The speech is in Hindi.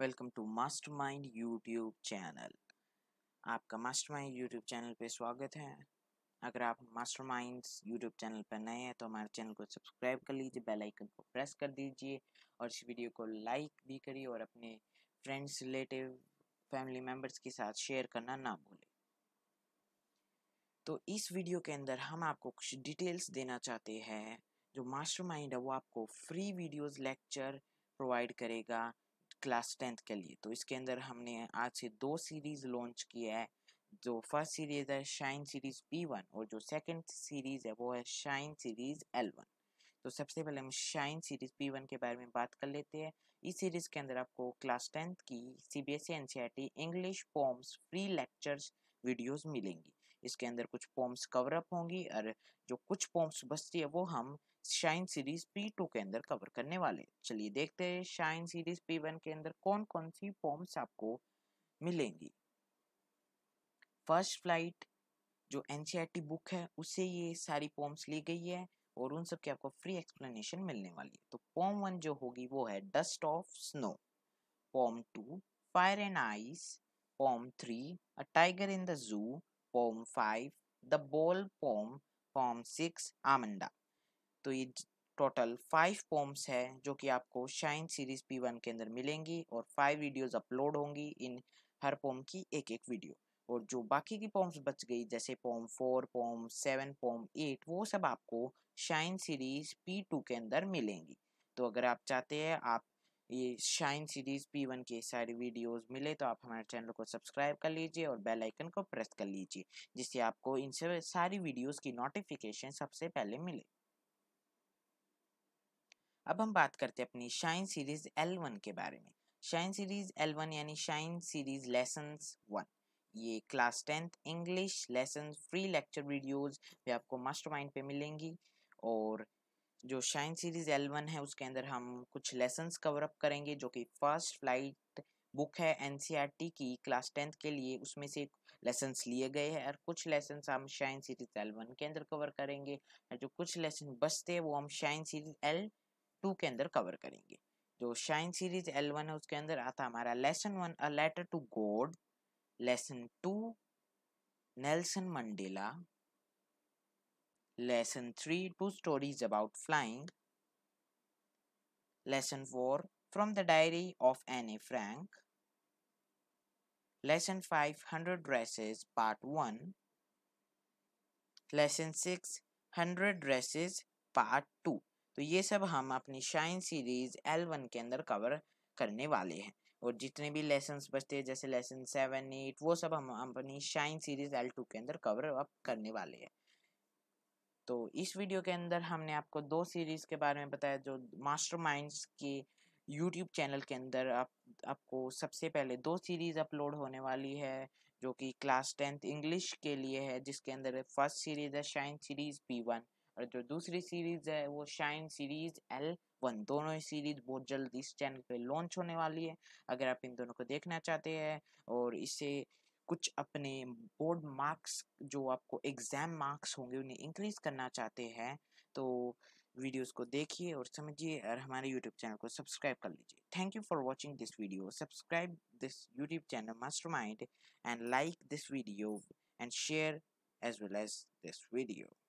Welcome to Mastermind YouTube channel आपका मास्टरमाइंड यूट्यूब चैनल पे स्वागत है अगर आप मास्टरमाइंड यूट्यूब चैनल पर नए हैं तो हमारे चैनल को सब्सक्राइब कर लीजिए बेल आइकन को प्रेस कर दीजिए और इस वीडियो को लाइक भी करिए और अपने फ्रेंड्स रिलेटिव फैमिली मेम्बर्स के साथ शेयर करना ना भूलें तो इस वीडियो के अंदर हम आपको कुछ डिटेल्स देना चाहते हैं जो मास्टरमाइंड है वो आपको फ्री वीडियोस लेक्चर प्रोवाइड करेगा क्लास टेंथ के लिए तो इसके अंदर हमने आज से दो सीरीज लॉन्च किया है जो फर्स्ट सीरीज है शाइन सीरीज पी वन और जो सेकंड सीरीज है वो है शाइन सीरीज एल वन तो सबसे पहले हम शाइन सीरीज पी वन के बारे में बात कर लेते हैं इस सीरीज के अंदर आपको क्लास टेंथ की C B S C N C R T English forms free lectures videos मिलेंगी इसके अंदर कुछ पॉम्स कवर अप होंगी और जो कुछ पॉम्स बचती है वो हम शाइन सीरीज पी टू के अंदर कवर करने वाले चलिए देखते हैं शाइन सीरीज पी वन के अंदर कौन कौन सी पॉम्स आपको मिलेंगी फर्स्ट फ्लाइट जो एन बुक e है उससे ये सारी पॉम्स ली गई है और उन सब की आपको फ्री एक्सप्लेनेशन मिलने वाली है तो पॉम वन जो होगी वो है dust of snow poem two fire and ice poem three a tiger in the zoo poem five the ball poem poem six Amanda तो ये टोटल फाइव पोम्स हैं जो कि आपको शाइन सीरीज पी वन के अंदर मिलेंगी और फाइव वीडियोस अपलोड होंगी इन हर पोम की एक एक वीडियो और जो बाकी की पोम्स बच गई जैसे poem four poem seven poem eight वो सब आपको शाइन सीरीज पी टू के अंदर मिलेंगी तो अगर आप चाहते हैं आप ये शाइन सीरीज पी वन के सारे वीडियोस मिले तो आप हमारे चैनल को सब्सक्राइब कर लीजिए और बेल आइकन को प्रेस कर लीजिए जिससे आपको इन सब सारी वीडियोस की नोटिफिकेशन सबसे पहले मिले अब हम बात करते हैं अपनी शाइन सीरीज एल वन के बारे में शाइन सीरीज एल वन यानी शाइन सीरीज लेसन वन ये class tenth English lesson free lecture videos भी आपको मास्टरमाइंड पे मिलेंगी और जो शाइन सीरीज एल वन है उसके अंदर हम कुछ लेसन कवर अप करेंगे जो कि फर्स्ट फ्लाइट बुक है एन की क्लास टेंथ के लिए उसमें से लेसन लिए गए हैं और कुछ लेसन हम शाइन सीरीज एल वन के अंदर कवर करेंगे और जो कुछ लेसन बचते हैं वो हम शाइन सीरीज एल टू के अंदर कवर करेंगे जो शाइन सीरीज एल वन है उसके अंदर आता हमारा lesson one a letter to God lesson two Nelson Mandela Lesson 3 Two Stories About Flying. Lesson 4 From the Diary of Anne Frank. Lesson 5 100 Dresses Part 1. Lesson 6 100 Dresses Part 2. तो ये सब हम अपनी शाइन सीरीज एल वन के अंदर कवर करने वाले हैं और जितने भी लेसन्स बचते हैं जैसे लेसन सेवन एट वो सब हम अपनी शाइन सीरीज एल टू के अंदर कवर अप करने वाले हैं तो इस वीडियो के अंदर हमने आपको दो सीरीज़ के बारे में बताया जो मास्टर की यूट्यूब चैनल के अंदर आप आपको सबसे पहले दो सीरीज़ अपलोड होने वाली है जो कि क्लास टेंथ इंग्लिश के लिए है जिसके अंदर फर्स्ट सीरीज़ है शाइन सीरीज़ बी वन और जो दूसरी सीरीज़ है वो शाइन सीरीज़ एल वन दोनों ही सीरीज़ बहुत जल्द इस चैनल पे लॉन्च होने वाली है अगर आप इन दोनों को देखना चाहते हैं और इससे कुछ अपने बोर्ड मार्क्स जो आपको एग्ज़ाम मार्क्स होंगे उन्हें इंक्रीज़ करना चाहते हैं तो वीडियोस को देखिए और समझिए और हमारे यूट्यूब चैनल को सब्सक्राइब कर लीजिए thank you for watching this video subscribe this YouTube channel mind and like this video and share as well as this video